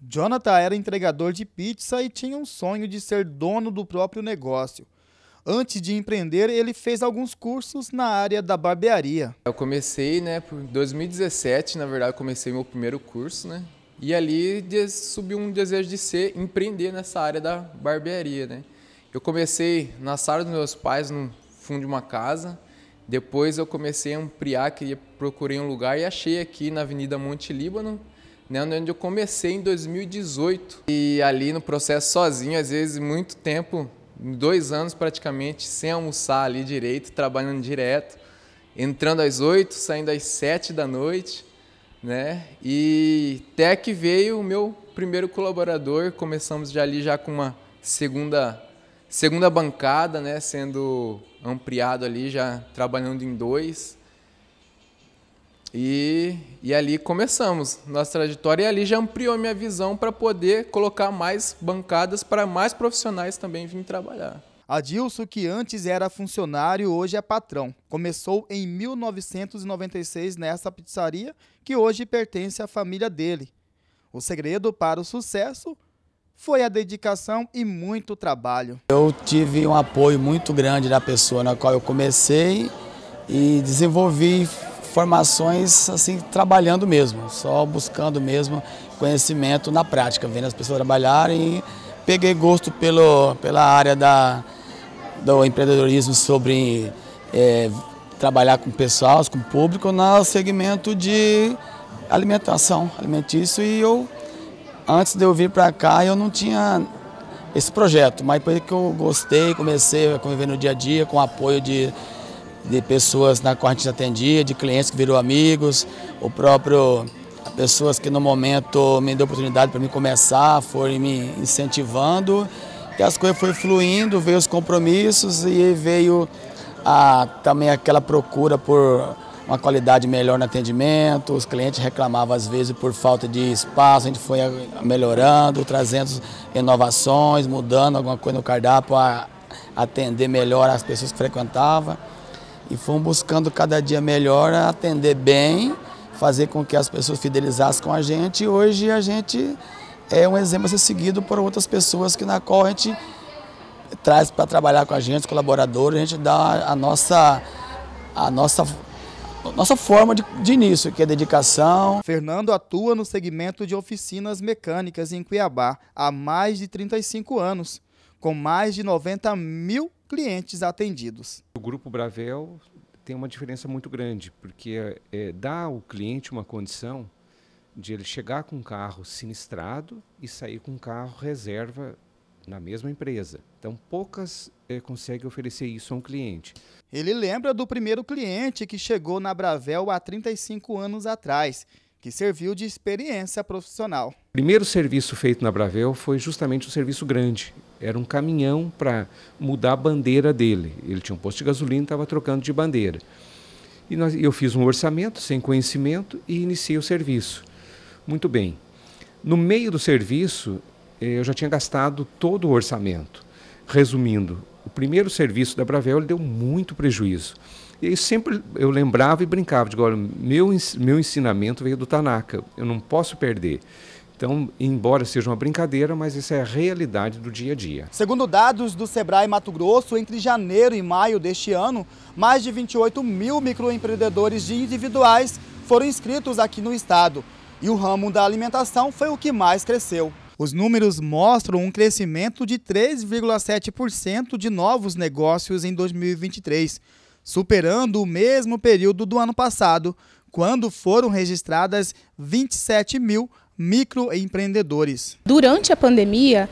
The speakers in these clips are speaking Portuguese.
Jonathan era entregador de pizza e tinha um sonho de ser dono do próprio negócio. Antes de empreender, ele fez alguns cursos na área da barbearia. Eu comecei, né, por 2017, na verdade, comecei meu primeiro curso, né? E ali subiu um desejo de ser empreender nessa área da barbearia, né? Eu comecei na sala dos meus pais, no fundo de uma casa. Depois eu comecei a ampliar, queria procurei um lugar e achei aqui na Avenida Monte Líbano né, onde eu comecei em 2018. E ali no processo sozinho, às vezes muito tempo, dois anos praticamente, sem almoçar ali direito, trabalhando direto, entrando às oito, saindo às sete da noite, né? E até que veio o meu primeiro colaborador, começamos já ali já com uma segunda segunda bancada, né, sendo ampliado ali já trabalhando em dois e, e ali começamos nossa trajetória e ali já ampliou minha visão para poder colocar mais bancadas para mais profissionais também virem trabalhar. Adilson, que antes era funcionário, hoje é patrão. Começou em 1996 nessa pizzaria que hoje pertence à família dele. O segredo para o sucesso foi a dedicação e muito trabalho. Eu tive um apoio muito grande da pessoa na qual eu comecei e desenvolvi formações assim, trabalhando mesmo, só buscando mesmo conhecimento na prática, vendo as pessoas trabalharem e peguei gosto pelo, pela área da, do empreendedorismo sobre é, trabalhar com pessoal, com público, no segmento de alimentação, alimentício. E eu, antes de eu vir para cá, eu não tinha esse projeto, mas depois que eu gostei, comecei a conviver no dia a dia com o apoio de de pessoas na qual a gente atendia, de clientes que virou amigos, o próprio pessoas que no momento me deu oportunidade para me começar, foram me incentivando e as coisas foram fluindo, veio os compromissos e veio a, também aquela procura por uma qualidade melhor no atendimento, os clientes reclamavam às vezes por falta de espaço, a gente foi melhorando, trazendo inovações, mudando alguma coisa no cardápio para atender melhor as pessoas que frequentavam e fomos buscando cada dia melhor, atender bem, fazer com que as pessoas fidelizassem com a gente. E hoje a gente é um exemplo a ser seguido por outras pessoas que na qual a gente traz para trabalhar com a gente, colaboradores, a gente dá a nossa, a nossa, a nossa forma de, de início, que é dedicação. Fernando atua no segmento de oficinas mecânicas em Cuiabá há mais de 35 anos, com mais de 90 mil clientes atendidos. O Grupo Bravel tem uma diferença muito grande, porque é, dá ao cliente uma condição de ele chegar com um carro sinistrado e sair com um carro reserva na mesma empresa. Então, poucas é, conseguem oferecer isso a um cliente. Ele lembra do primeiro cliente que chegou na Bravel há 35 anos atrás, que serviu de experiência profissional. O primeiro serviço feito na Bravel foi justamente um serviço grande era um caminhão para mudar a bandeira dele. Ele tinha um posto de gasolina e estava trocando de bandeira. E nós, eu fiz um orçamento sem conhecimento e iniciei o serviço. Muito bem. No meio do serviço, eh, eu já tinha gastado todo o orçamento. Resumindo, o primeiro serviço da Bravel deu muito prejuízo. E aí sempre eu lembrava e brincava, de: agora meu, meu ensinamento veio do Tanaka, eu não posso perder. Então, embora seja uma brincadeira, mas isso é a realidade do dia a dia. Segundo dados do Sebrae Mato Grosso, entre janeiro e maio deste ano, mais de 28 mil microempreendedores individuais foram inscritos aqui no estado. E o ramo da alimentação foi o que mais cresceu. Os números mostram um crescimento de 3,7% de novos negócios em 2023, superando o mesmo período do ano passado, quando foram registradas 27 mil microempreendedores. Durante a pandemia,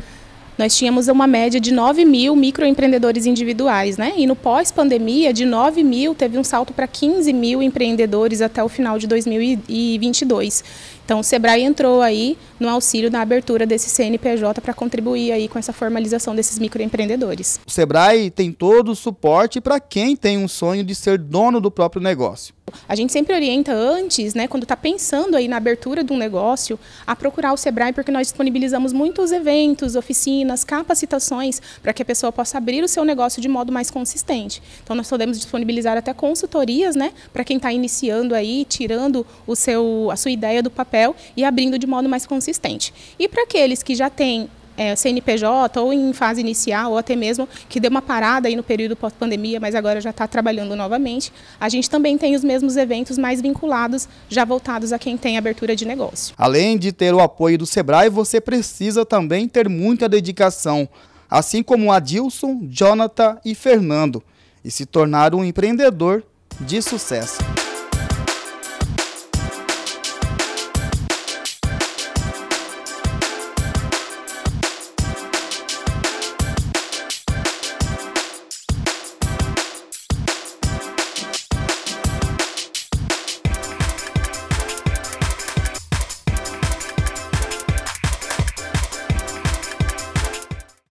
nós tínhamos uma média de 9 mil microempreendedores individuais, né? E no pós-pandemia, de 9 mil, teve um salto para 15 mil empreendedores até o final de 2022. Então o Sebrae entrou aí no auxílio na abertura desse CNPJ para contribuir aí com essa formalização desses microempreendedores. O Sebrae tem todo o suporte para quem tem um sonho de ser dono do próprio negócio. A gente sempre orienta antes, né, quando está pensando aí na abertura de um negócio, a procurar o Sebrae, porque nós disponibilizamos muitos eventos, oficinas, capacitações, para que a pessoa possa abrir o seu negócio de modo mais consistente. Então, nós podemos disponibilizar até consultorias, né, para quem está iniciando aí, tirando o seu, a sua ideia do papel papel e abrindo de modo mais consistente. E para aqueles que já têm é, eh, CNPJ ou em fase inicial ou até mesmo que deu uma parada aí no período pós-pandemia, mas agora já está trabalhando novamente, a gente também tem os mesmos eventos mais vinculados, já voltados a quem tem abertura de negócio. Além de ter o apoio do Sebrae, você precisa também ter muita dedicação, assim como Adilson, Jonathan e Fernando, e se tornar um empreendedor de sucesso.